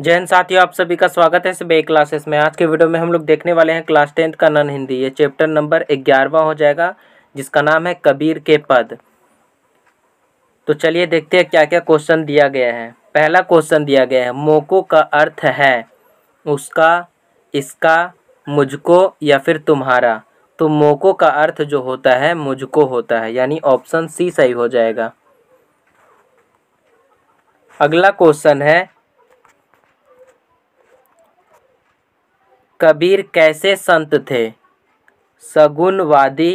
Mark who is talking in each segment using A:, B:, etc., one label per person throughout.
A: जैन साथियों आप सभी का स्वागत है सभी क्लासेस में आज के वीडियो में हम लोग देखने वाले हैं क्लास टेंथ का नन हिंदी ये चैप्टर नंबर ग्यारहवा हो जाएगा जिसका नाम है कबीर के पद तो चलिए देखते हैं क्या क्या क्वेश्चन दिया गया है पहला क्वेश्चन दिया गया है मोको का अर्थ है उसका इसका मुझको या फिर तुम्हारा तो मोको का अर्थ जो होता है मुझको होता है यानी ऑप्शन सी सही हो जाएगा अगला क्वेश्चन है कबीर कैसे संत थे सगुणवादी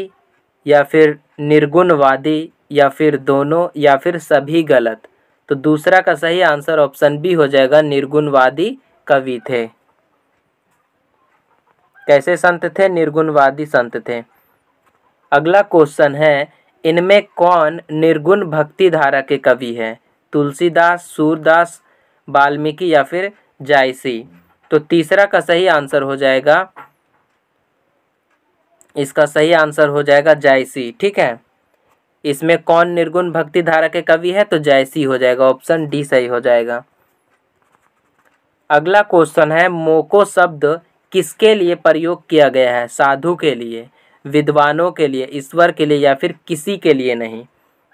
A: या फिर निर्गुणवादी या फिर दोनों या फिर सभी गलत तो दूसरा का सही आंसर ऑप्शन बी हो जाएगा निर्गुणवादी कवि थे कैसे संत थे निर्गुणवादी संत थे अगला क्वेश्चन है इनमें कौन निर्गुण भक्ति धारा के कवि हैं तुलसीदास सूरदास वाल्मीकि या फिर जायसी तो तीसरा का सही आंसर हो जाएगा इसका सही आंसर हो जाएगा जायसी ठीक है इसमें कौन निर्गुण भक्ति धारा के कवि है तो जायसी हो जाएगा ऑप्शन डी सही हो जाएगा अगला क्वेश्चन है मोको शब्द किसके लिए प्रयोग किया गया है साधु के लिए विद्वानों के लिए ईश्वर के लिए या फिर किसी के लिए नहीं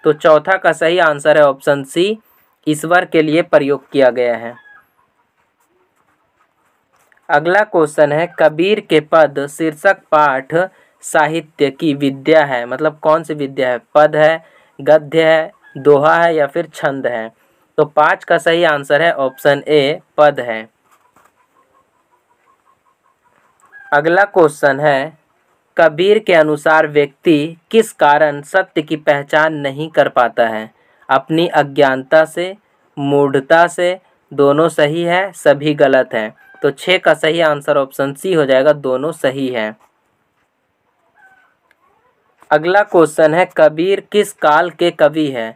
A: तो चौथा का सही आंसर है ऑप्शन सी ईश्वर के लिए प्रयोग किया गया है अगला क्वेश्चन है कबीर के पद शीर्षक पाठ साहित्य की विद्या है मतलब कौन सी विद्या है पद है गद्य है दोहा है या फिर छंद है तो पाँच का सही आंसर है ऑप्शन ए पद है अगला क्वेश्चन है कबीर के अनुसार व्यक्ति किस कारण सत्य की पहचान नहीं कर पाता है अपनी अज्ञानता से मूढ़ता से दोनों सही है सभी गलत है तो छः का सही आंसर ऑप्शन सी हो जाएगा दोनों सही है अगला क्वेश्चन है कबीर किस काल के कवि हैं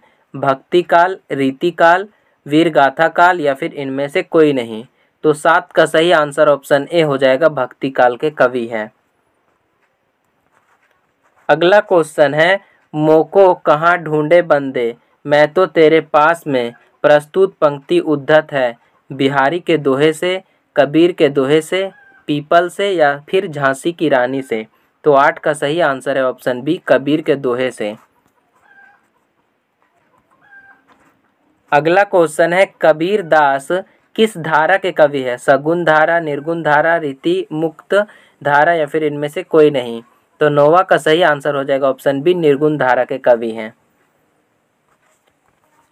A: भक्ति काल रीति काल वीर गाथा काल या फिर इनमें से कोई नहीं तो सात का सही आंसर ऑप्शन ए हो जाएगा भक्ति काल के कवि हैं अगला क्वेश्चन है मोको कहाँ ढूंढे बंदे मैं तो तेरे पास में प्रस्तुत पंक्ति उद्धत है बिहारी के दोहे से कबीर के दोहे से पीपल से या फिर झांसी की रानी से तो आठ का सही आंसर है ऑप्शन बी कबीर के दोहे से अगला क्वेश्चन है कबीर दास किस धारा के कवि है सगुण धारा निर्गुण धारा रीति मुक्त धारा या फिर इनमें से कोई नहीं तो नोवा का सही आंसर हो जाएगा ऑप्शन बी निर्गुण धारा के कवि हैं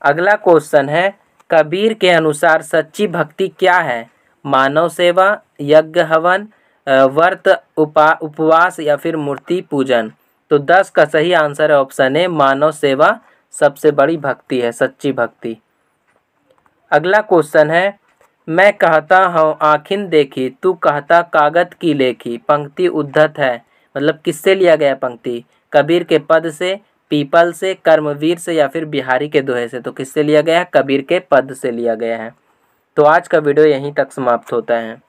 A: अगला क्वेश्चन है कबीर के अनुसार सच्ची भक्ति क्या है मानव सेवा यज्ञ हवन व्रत उपा उपवास या फिर मूर्ति पूजन तो दस का सही आंसर है ऑप्शन ए मानव सेवा सबसे बड़ी भक्ति है सच्ची भक्ति अगला क्वेश्चन है मैं कहता हूँ आखिन देखी तू कहता कागत की लेखी पंक्ति उद्धत है मतलब किससे लिया गया पंक्ति कबीर के पद से पीपल से कर्मवीर से या फिर बिहारी के दोहे से तो किससे लिया गया है कबीर के पद से लिया गया है तो आज का वीडियो यहीं तक समाप्त होता है